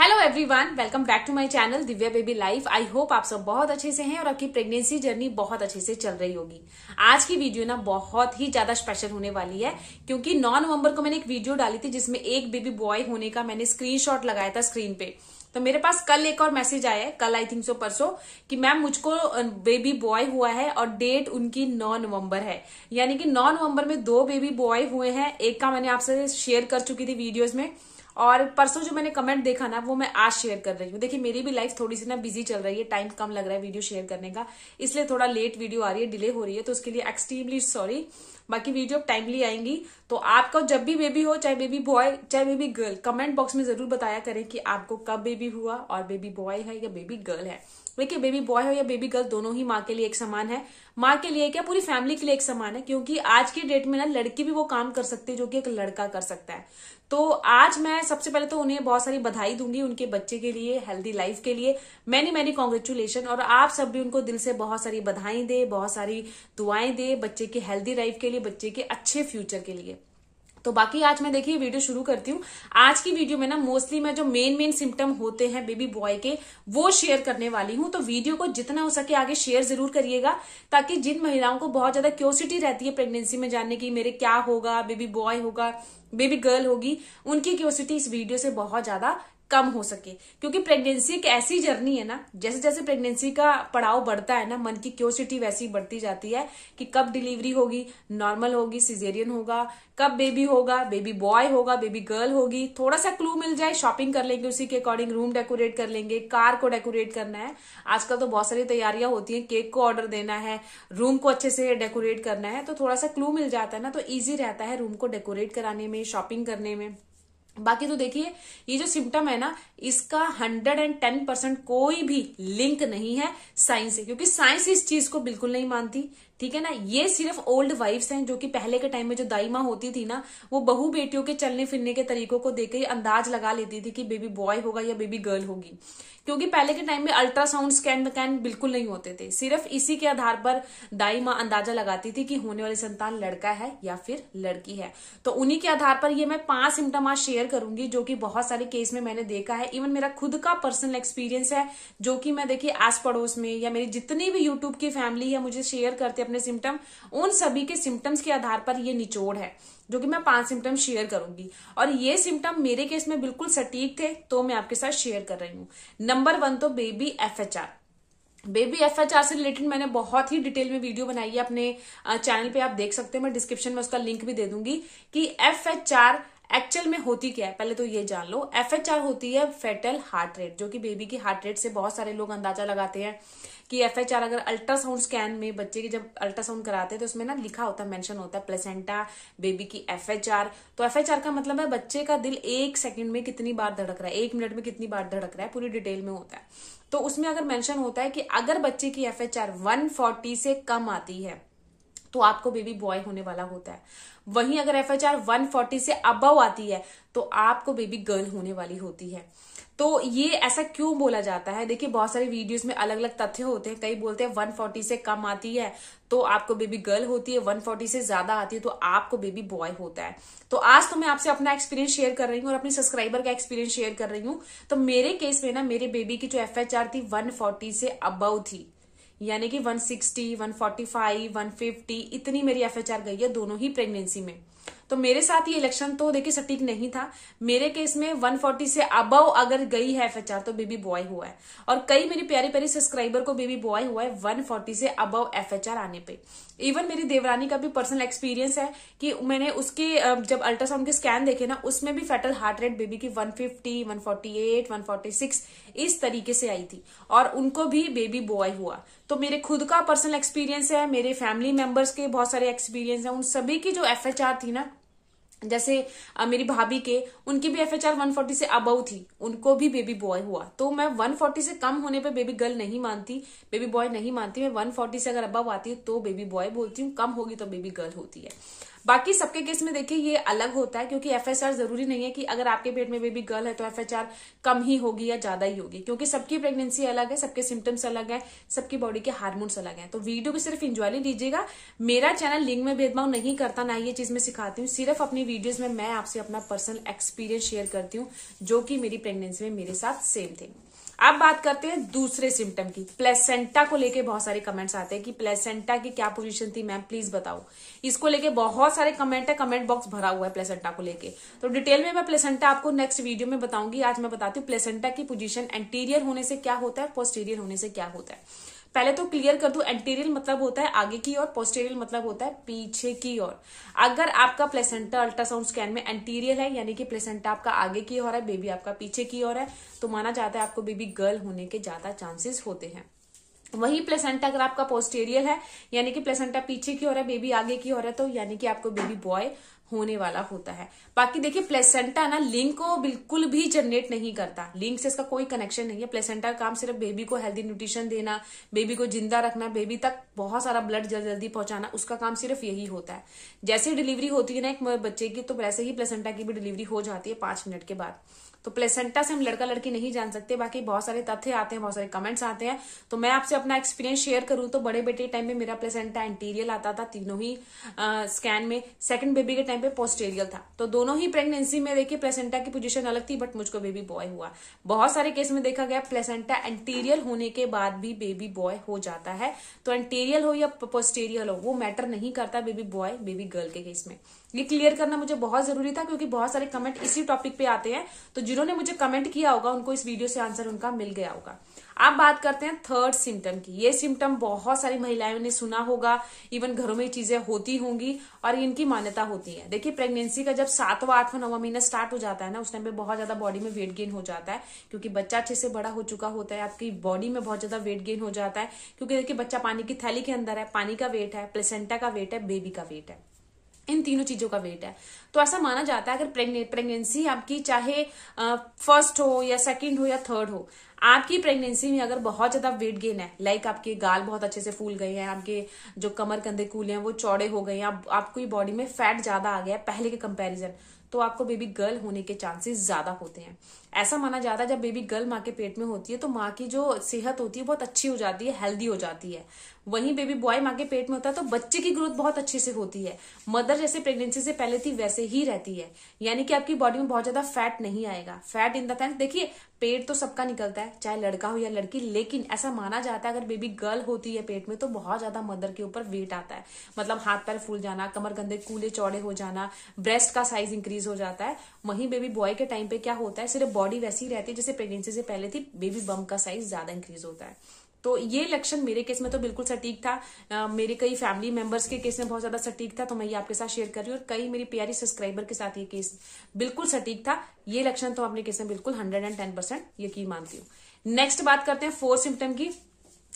hello everyone welcome back to my channel Divya baby life I hope आप सब बहुत अच्छे से हैं और आपकी प्रेगनेंसी जर्नी बहुत अच्छे से चल रही होगी आज की वीडियो ना बहुत ही ज्यादा स्पेशल होने वाली है क्योंकि 9 नवंबर को मैंने एक वीडियो डाली थी जिसमें एक बेबी बॉय होने का मैंने स्क्रीनशॉट लगाया था स्क्रीन पे तो मेरे पास कल एक और मैसेज आया है कल आई थिंक सो परसों कि मैम मुझको बेबी बॉय हुआ है और डेट उनकी 9 नवंबर है यानी कि 9 नवंबर में दो बेबी बॉय हुए हैं एक का मैंने आपसे शेयर कर चुकी थी वीडियोस में और परसों जो मैंने कमेंट देखा ना वो मैं आज शेयर कर रही हूँ देखिए मेरी भी लाइफ थोड़ी सी ना बिजी चल रही है टाइम कम लग रहा है वीडियो शेयर करने का इसलिए थोड़ा लेट वीडियो आ रही है डिले हो रही है तो उसके लिए एक्सट्रीमली सॉरी बाकी वीडियो टाइमली आएंगी तो आपका जब भी बेबी हो चाहे बेबी बॉय चाहे बेबी गर्ल कमेंट बॉक्स में जरूर बताया करें कि आपको कब बेबी हुआ और बेबी बॉय है या बेबी गर्ल है देखिए बेबी बॉय हो या बेबी गर्ल दोनों ही माँ के लिए एक समान है माँ के लिए क्या पूरी फैमिली के लिए एक समान है क्योंकि आज की डेट में ना लड़की भी वो काम कर सकती है जो कि एक लड़का कर सकता है तो आज मैं सबसे पहले तो उन्हें बहुत सारी बधाई दूंगी उनके बच्चे के लिए हेल्दी लाइफ के लिए मैनी मैनी कॉन्ग्रेचुलेशन और आप सब भी उनको दिल से बहुत सारी बधाई दे बहुत सारी दुआएं दे बच्चे की हेल्दी लाइफ के लिए बच्चे के अच्छे फ्यूचर के लिए तो बाकी आज मैं देखिए वीडियो शुरू करती हूँ आज की वीडियो में ना मोस्टली मैं जो मेन मेन सिम्टम होते हैं बेबी बॉय के वो शेयर करने वाली हूँ तो वीडियो को जितना हो सके आगे शेयर जरूर करिएगा ताकि जिन महिलाओं को बहुत ज्यादा क्योसिटी रहती है प्रेगनेंसी में जानने की मेरे क्या होगा बेबी बॉय होगा बेबी गर्ल होगी उनकी क्योसिटी इस वीडियो से बहुत ज्यादा कम हो सके क्योंकि प्रेगनेंसी एक ऐसी जर्नी है ना जैसे जैसे प्रेगनेंसी का पड़ाव बढ़ता है ना मन की क्योसिटी वैसी बढ़ती जाती है कि कब डिलीवरी होगी नॉर्मल होगी सिजेरियन होगा कब बेबी होगा बेबी बॉय होगा बेबी गर्ल होगी थोड़ा सा क्लू मिल जाए शॉपिंग कर लेंगे उसी के अकॉर्डिंग रूम डेकोरेट कर लेंगे कार को डेकोरेट करना है आजकल तो बहुत सारी तैयारियां होती है केक को ऑर्डर देना है रूम को अच्छे से डेकोरेट करना है तो थोड़ा सा क्लू मिल जाता है ना तो ईजी रहता है रूम को डेकोरेट कराने में शॉपिंग करने में बाकी तो देखिए ये जो सिम्टम है ना इसका हंड्रेड एंड टेन परसेंट कोई भी लिंक नहीं है साइंस से क्योंकि साइंस इस चीज को बिल्कुल नहीं मानती ठीक है ना ये सिर्फ ओल्ड वाइफ्स हैं जो कि पहले के टाइम में जो दाई माँ होती थी ना वो बहू बेटियों के चलने फिरने के तरीकों को देख के अंदाज लगा लेती थी कि बेबी बॉय होगा या बेबी गर्ल होगी क्योंकि पहले के टाइम में अल्ट्रासाउंड स्कैन वकैन बिल्कुल नहीं होते थे सिर्फ इसी के आधार पर दाई माँ अंदाजा लगाती थी कि होने वाली संतान लड़का है या फिर लड़की है तो उन्हीं के आधार पर ये मैं पांच सिम्टम आज शेयर करूंगी जो कि बहुत सारे केस में मैंने देखा है इवन मेरा खुद का पर्सनल एक्सपीरियंस है जो कि मैं देखिए आस पड़ोस में या मेरी जितनी भी यूट्यूब की फैमिली है मुझे शेयर करते अपने अपने सिम्टम उन सभी के सिम्टम्स के आधार पर ये निचोड़ है जो कि मैं पांच सिम्टम शेयर करूंगी और ये सिम्टम मेरे केस में बिल्कुल सटीक थे तो मैं आपके साथ शेयर कर रही हूँ नंबर वन तो baby F baby F H R से रिलेटेड मैंने बहुत ही डिटेल में वीडियो बनाई है अपने चैनल पे आप देख सकते हैं मैं डिस्क्रिप्शन में उसका लिंक भी दे दूंगी कि एफ एच आर एक्चुअल में होती क्या है पहले तो ये जान लो एफ होती है फेटल हार्ट रेट जो कि बेबी की हार्ट रेट से बहुत सारे लोग अंदाजा लगाते हैं कि एफ अगर अल्ट्रासाउंड स्कैन में बच्चे की जब अल्ट्रासाउंड कराते हैं तो उसमें ना लिखा होता है मेंशन होता है प्लेसेंटा बेबी की एफ तो एफ का मतलब है बच्चे का दिल एक सेकेंड में कितनी बार धड़क रहा है एक मिनट में कितनी बार धड़क रहा है पूरी डिटेल में होता है तो उसमें अगर मैंशन होता है कि अगर बच्चे की एफ एच आर से कम आती है तो आपको बेबी बॉय होने वाला होता है वहीं अगर F H R one forty से अबव आती है तो आपको बेबी गर्ल होने वाली होती है तो ये ऐसा क्यों बोला जाता है देखिए बहुत सारे वीडियोस में अलग अलग तथ्य होते हैं कई बोलते हैं 140 से कम आती है तो आपको बेबी गर्ल होती है 140 से ज्यादा आती है तो आपको बेबी बॉय होता है तो आज तो मैं आपसे अपना एक्सपीरियंस शेयर कर रही हूँ और अपने सब्सक्राइबर का एक्सपीरियंस शेयर कर रही हूँ तो मेरे केस में ना मेरे बेबी की जो एफ थी वन से अबव थी यानी कि 160, 145, 150 इतनी मेरी एफएचआर गई है दोनों ही प्रेगनेंसी में तो मेरे साथ ये इलेक्शन तो देखिए सटीक नहीं था मेरे केस में 140 से अबव अगर गई है एफएचआर तो बेबी बॉय हुआ है और कई मेरी प्यारी प्यारी सब्सक्राइबर को बेबी बॉय हुआ है 140 से अबव एफएचआर आने पे इवन मेरी देवरानी का भी पर्सनल एक्सपीरियंस है कि मैंने उसके जब अल्ट्रासाउंड के स्कैन देखे ना उसमें भी फैटल हार्ट रेट बेबी की 150, 148, 146 इस तरीके से आई थी और उनको भी बेबी बॉय हुआ तो मेरे खुद का पर्सनल एक्सपीरियंस है मेरे फैमिली मेंबर्स के बहुत सारे एक्सपीरियंस है उन सभी की जो एफ थी ना जैसे मेरी भाभी के उनकी भी F H R one forty से अबव थी उनको भी बेबी बॉय हुआ तो मैं वन फोर्टी से कम होने पे बेबी गर्ल नहीं मानती बेबी बॉय नहीं मानती मैं वन फोर्टी से अगर अबव आती है तो बेबी बॉय बोलती हूँ कम होगी तो बेबी गर्ल होती है बाकी सबके केस में देखिए ये अलग होता है क्योंकि एफ जरूरी नहीं है कि अगर आपके पेट में बेबी गर्ल है तो एफ कम ही होगी या ज्यादा ही होगी क्योंकि सबकी प्रेगनेंसी अलग है सबके सिम्टम्स अलग है सबकी बॉडी के हार्मोन्स अलग है तो वीडियो को सिर्फ इंजॉय लीजिएगा मेरा चैनल लिंग में भेदभाव नहीं करता ना ये चीज मैं सिखाती हूँ सिर्फ अपनी वीडियोज में मैं आपसे अपना पर्सनल एक्सपीरियंस शेयर करती हूँ जो कि मेरी प्रेगनेंसी में मेरे साथ सेम थिंग अब बात करते हैं दूसरे सिम्टम की प्लेसेंटा को लेके बहुत सारे कमेंट्स आते हैं कि प्लेसेंटा की क्या पोजीशन थी मैम प्लीज बताओ इसको लेके बहुत सारे कमेंट है कमेंट बॉक्स भरा हुआ है प्लेसेंटा को लेके तो डिटेल में मैं प्लेसेंटा आपको नेक्स्ट वीडियो में बताऊंगी आज मैं बताती हूँ प्लेसेंटा की पोजिशन एंटीरियर होने से क्या होता है पोस्टीरियर होने से क्या होता है पहले तो क्लियर कर दू एंटीरियल मतलब होता है आगे की ओर पोस्टेरियल मतलब होता है पीछे की ओर अगर आपका प्लेसेंटा अल्ट्रासाउंड स्कैन में एंटीरियल है यानी कि प्लेसेंटा आपका आगे की ओर है बेबी आपका पीछे की ओर है तो माना जाता है आपको बेबी गर्ल होने के ज्यादा चांसेस होते हैं वही प्लेसेंटा अगर आपका पोस्टेरियल है यानी कि प्लेसेंटा पीछे की ओर है बेबी आगे की ओर है तो यानी कि आपको बेबी बॉय होने वाला होता है बाकी देखिए प्लेसेंटा ना लिंक को बिल्कुल भी जनरेट नहीं करता लिंक से इसका कोई कनेक्शन नहीं है प्लेसेंटा का काम सिर्फ बेबी को हेल्दी न्यूट्रिशन देना बेबी को जिंदा रखना बेबी तक बहुत सारा ब्लड जल्दी जल्दी पहुंचाना उसका काम सिर्फ यही होता है जैसे डिलीवरी होती है ना एक बच्चे की तो वैसे ही प्लेसेंटा की भी डिलीवरी हो जाती है पांच मिनट के बाद तो प्लेसेंटा से हम लड़का लड़की नहीं जान सकते बाकी बहुत सारे तथ्य आते हैं बहुत सारे कमेंट्स आते हैं तो मैं आपसे अपना एक्सपीरियंस शेयर करूं तो बड़े बेटे के टाइम पे मेरा प्लेसेंटा एंटीरियल आता था तीनों ही स्कैन में सेकंड बेबी के टाइम पे पोस्टेरियल था तो दोनों ही प्रेगनेंसी में देखिए प्लेसेंटा की पोजिशन अलग थी बट मुझको बेबी बॉय हुआ बहुत सारे केस में देखा गया प्लेसेंटा एंटीरियल होने के बाद भी बेबी बॉय हो जाता है तो एंटीरियल हो या पोस्टेरियल हो वो मैटर नहीं करता बेबी बॉय बेबी गर्ल के केस में ये क्लियर करना मुझे बहुत जरूरी था क्योंकि बहुत सारे कमेंट इसी टॉपिक पे आते हैं तो जिन्होंने मुझे कमेंट किया होगा उनको इस वीडियो से आंसर उनका मिल गया होगा अब बात करते हैं थर्ड सिम्टम की ये सिम्टम बहुत सारी महिलाओं ने सुना होगा इवन घरों में चीजें होती होंगी और इनकी मान्यता होती है देखिए प्रेगनेंसी का जब सातवां आठवां नवा महीना स्टार्ट हो जाता है ना उस टाइम पे बहुत ज्यादा बॉडी में वेट गेन हो जाता है क्योंकि बच्चा अच्छे से बड़ा हो चुका होता है आपकी बॉडी में बहुत ज्यादा वेट गेन हो जाता है क्योंकि देखिए बच्चा पानी की थैली के अंदर है पानी का वेट है प्लेसेंटा का वेट है बेबी का वेट है इन तीनों चीजों का वेट है तो ऐसा माना जाता है अगर प्रेगनेंसी आपकी चाहे फर्स्ट हो या सेकंड हो या थर्ड हो आपकी प्रेगनेंसी में अगर बहुत ज्यादा वेट गेन है लाइक आपके गाल बहुत अच्छे से फूल गए हैं आपके जो कमर कंधे कूले हैं वो चौड़े हो गए हैं आप, आपकी बॉडी में फैट ज्यादा आ गया है पहले के कंपेरिजन तो आपको बेबी गर्ल होने के चांसेस ज्यादा होते हैं ऐसा माना जाता है जब बेबी गर्ल माँ के पेट में होती है तो माँ की जो सेहत होती है बहुत अच्छी हो जाती है हेल्दी हो जाती है वहीं बेबी बॉय माँ के पेट में होता है तो बच्चे की ग्रोथ बहुत अच्छे से होती है मदर जैसे प्रेगनेंसी से पहले थी वैसे ही रहती है यानी कि आपकी बॉडी में बहुत ज्यादा फैट नहीं आएगा फैट इन देंस देखिए पेट तो सबका निकलता है चाहे लड़का हो या लड़की लेकिन ऐसा माना जाता है अगर बेबी गर्ल होती है पेट में तो बहुत ज्यादा मदर के ऊपर वेट आता है मतलब हाथ पैर फूल जाना कमर गंदे कूले चौड़े हो जाना ब्रेस्ट का साइज इंक्रीज हो जाता है वहीं बेबी बॉय के टाइम पे क्या होता है सिर्फ बॉडी वैसी रहती है जैसे प्रेगनेंसी से पहले थी बेबी बम का साइज ज्यादा इंक्रीज होता है तो ये लक्षण मेरे केस में तो बिल्कुल सटीक था आ, मेरे कई फैमिली मेंबर्स के केस में बहुत ज्यादा सटीक था तो मैं ये आपके साथ शेयर कर रही हूँ और कई मेरी प्यारी सब्सक्राइबर के साथ ये केस बिल्कुल सटीक था ये लक्षण तो अपने केस में बिल्कुल हंड्रेड एंड टेन परसेंट यकीन मानती हूँ नेक्स्ट बात करते हैं फोर सिम्टम की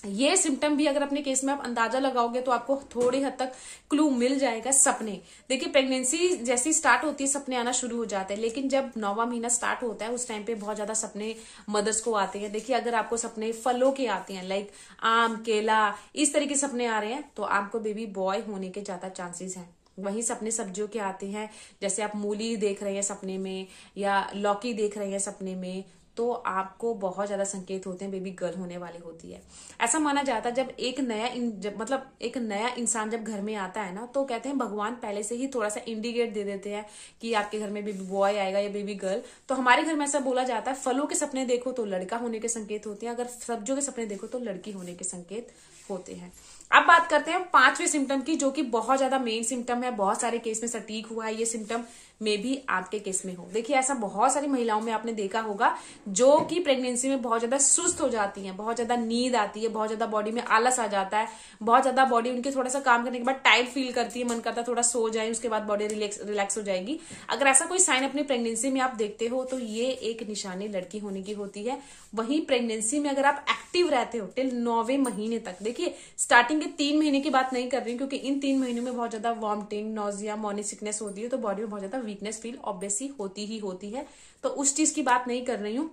ये सिम्टम भी अगर अपने केस में आप अंदाजा लगाओगे तो आपको थोड़ी हद तक क्लू मिल जाएगा सपने देखिए प्रेगनेंसी जैसी स्टार्ट होती है सपने आना शुरू हो जाते हैं लेकिन जब नौवा महीना स्टार्ट होता है उस टाइम पे बहुत ज्यादा सपने मदर्स को आते हैं देखिए अगर आपको सपने फलों के आते हैं लाइक आम केला इस तरह के सपने आ रहे हैं तो आपको बेबी बॉय होने के ज्यादा चांसेस हैं वहीं सपने सब्जियों के आते हैं जैसे आप मूली देख रहे हैं सपने में या लौकी देख रहे हैं सपने में तो आपको बहुत ज्यादा संकेत होते हैं बेबी गर्ल होने वाली होती है ऐसा माना जाता है जब एक नया जब मतलब एक नया इंसान जब घर में आता है ना तो कहते हैं भगवान पहले से ही थोड़ा सा इंडिकेट दे देते हैं कि आपके घर में बेबी बॉय आएगा या बेबी गर्ल तो हमारे घर में ऐसा बोला जाता है फलों के सपने देखो तो लड़का होने के संकेत होते हैं अगर सब्जों के सपने देखो तो लड़की होने के संकेत होते हैं अब बात करते हैं पांचवें सिम्टम की जो कि बहुत ज्यादा मेन सिम्टम है बहुत सारे केस में सटीक हुआ है ये सिम्टम में भी आपके केस में हो देखिए ऐसा बहुत सारी महिलाओं में आपने देखा होगा जो कि प्रेगनेंसी में बहुत ज्यादा सुस्त हो जाती है बहुत ज्यादा नींद आती है बहुत ज्यादा बॉडी में आलस आ जाता है बहुत ज्यादा बॉडी उनके थोड़ा सा काम करने के बाद टाइट फील करती है मन करता है थोड़ा सो जाए उसके बाद बॉडी रिलैक्स रिलैक्स हो जाएगी अगर ऐसा कोई साइन अपनी प्रेगनेंसी में आप देखते हो तो ये एक निशानी लड़की होने की होती है वहीं प्रेगनेंसी में अगर आप एक्टिव रहते हो टिल नौवे महीने तक देखिए स्टार्टिंग इवन के तीन महीने की बात नहीं कर रही क्योंकि इन तीन महीनों में बहुत ज्यादा वॉमिटिंग नोजिया मॉर्निंग सिकनेस होती है तो बॉडी में बहुत ज्यादा वीकनेस फील ऑब्वियसली होती ही होती है तो उस चीज की बात नहीं कर रही हूँ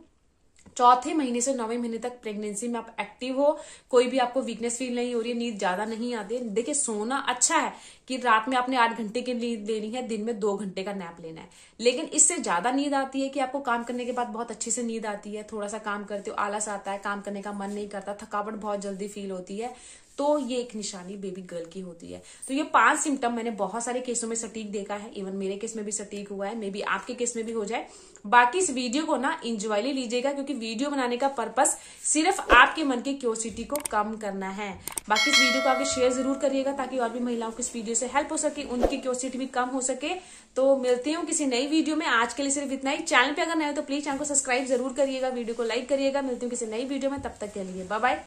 चौथे महीने से नौवे महीने तक प्रेगनेंसी में आप एक्टिव हो कोई भी आपको वीकनेस फील नहीं हो रही है नींद ज्यादा नहीं आती है देखिए सोना अच्छा है कि रात में आपने आठ घंटे की नींद लेनी है दिन में दो घंटे का नैप लेना है लेकिन इससे ज्यादा नींद आती है कि आपको काम करने के बाद बहुत अच्छे से नींद आती है थोड़ा सा काम करते हो आलस आता है काम करने का मन नहीं करता थकावट बहुत जल्दी फील होती है तो ये एक निशानी बेबी गर्ल की होती है तो ये पांच सिम्टम मैंने बहुत सारे केसों में सटीक देखा है इवन मेरे केस में भी सटीक हुआ है मे बी आपके केस में भी हो जाए बाकी इस वीडियो को ना इंजॉयली लीजिएगा क्योंकि वीडियो बनाने का पर्पस सिर्फ आपके मन की क्योसिटी को कम करना है बाकी इस वीडियो को आगे शेयर जरूर करिएगा ताकि और भी महिलाओं को इस वीडियो से हेल्प हो सके उनकी क्यूसिटी भी कम हो सके तो मिलती हूँ किसी नई वीडियो में आज के लिए सिर्फ इतना ही चैनल पे अगर नए हो तो प्लीज चैनल को सब्सक्राइब जरूर करिएगा वीडियो को लाइक करिएगा मिलती हूँ किसी नई वीडियो में तब तक के लिए बाय